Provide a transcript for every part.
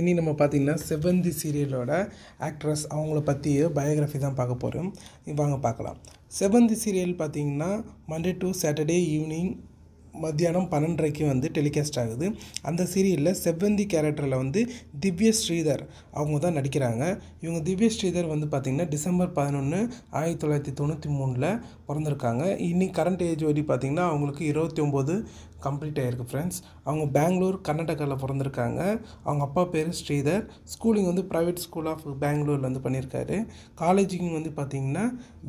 இனி நம்ம பார்த்திங்கன்னா செவ்வந்தி சீரியலோட ஆக்ட்ரஸ் அவங்கள பற்றி பயோகிராஃபி தான் பார்க்க போகிறோம் வாங்க பார்க்கலாம் செவ்வந்தி சீரியல் பார்த்திங்கன்னா மண்டே டு சாட்டர்டே ஈவினிங் மத்தியானம் பன்னெண்டரைக்கு வந்து டெலிகாஸ்ட் ஆகுது அந்த சீரியலில் செவ்வந்தி கேரக்டரில் வந்து திவ்ய ஸ்ரீதர் அவங்க தான் நடிக்கிறாங்க இவங்க திவ்ய ஸ்ரீதர் வந்து பார்த்திங்கன்னா டிசம்பர் பதினொன்று ஆயிரத்தி தொள்ளாயிரத்தி தொண்ணூற்றி மூணில் பிறந்திருக்காங்க இன்றைக்கி கரண்ட் ஏஜ் வரி பார்த்திங்கன்னா அவங்களுக்கு இருபத்தி ஒம்பது கம்ப்ளீட் ஆகிருக்கு ஃப்ரெண்ட்ஸ் அவங்க பெங்களூர் கர்நாடகாவில் பிறந்திருக்காங்க அவங்க அப்பா பேர் ஸ்ரீதர் ஸ்கூலிங் வந்து ப்ரைவேட் ஸ்கூல் ஆஃப் பெங்களூரில் வந்து பண்ணியிருக்காரு காலேஜிங் வந்து பார்த்திங்கன்னா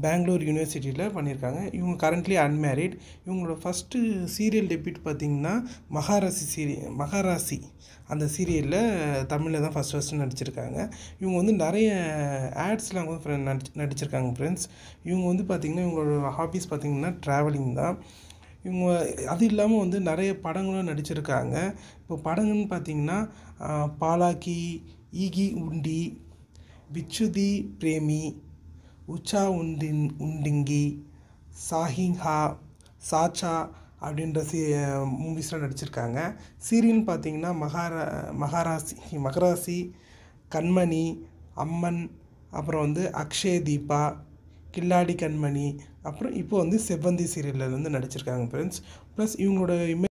பெங்களூர் யூனிவர்சிட்டியில் பண்ணியிருக்காங்க இவங்க கரண்ட்லி அன்மேரிட் இவங்களோட ஃபஸ்ட்டு சீ சீரியல் டெபியூட் பார்த்திங்கன்னா மகாராசி சீரிய மகாராசி அந்த சீரியலில் தமிழில் தான் ஃபஸ்ட் ஃபஸ்ட்டு நடிச்சிருக்காங்க இவங்க வந்து நிறைய ஆட்ஸ்லாம் ஃப்ரெண்ட் நடிச்சு நடிச்சிருக்காங்க ஃப்ரெண்ட்ஸ் இவங்க வந்து பார்த்திங்கன்னா இவங்களோட ஹாபிஸ் பார்த்திங்கன்னா ட்ராவலிங் தான் இவங்க அது இல்லாமல் வந்து நிறைய படங்களும் நடிச்சிருக்காங்க இப்போ படங்கள்னு பார்த்திங்கன்னா பாலாக்கி ஈகி உண்டி விச்சுதி பிரேமி உச்சா உண்டின் உண்டிங்கி சாஹிங்ஹா சாச்சா அப்படின்ற சீ மூவிஸ்லாம் நடிச்சிருக்காங்க சீரியல்னு பார்த்தீங்கன்னா மகாரா மகாராசி மகராசி கண்மணி அம்மன் அப்புறம் வந்து அக்ஷய தீபா கில்லாடி கண்மணி அப்புறம் இப்போ வந்து செவ்வந்தி சீரியலில் வந்து நடிச்சிருக்காங்க ஃப்ரெண்ட்ஸ் ப்ளஸ் இவங்களோட இமே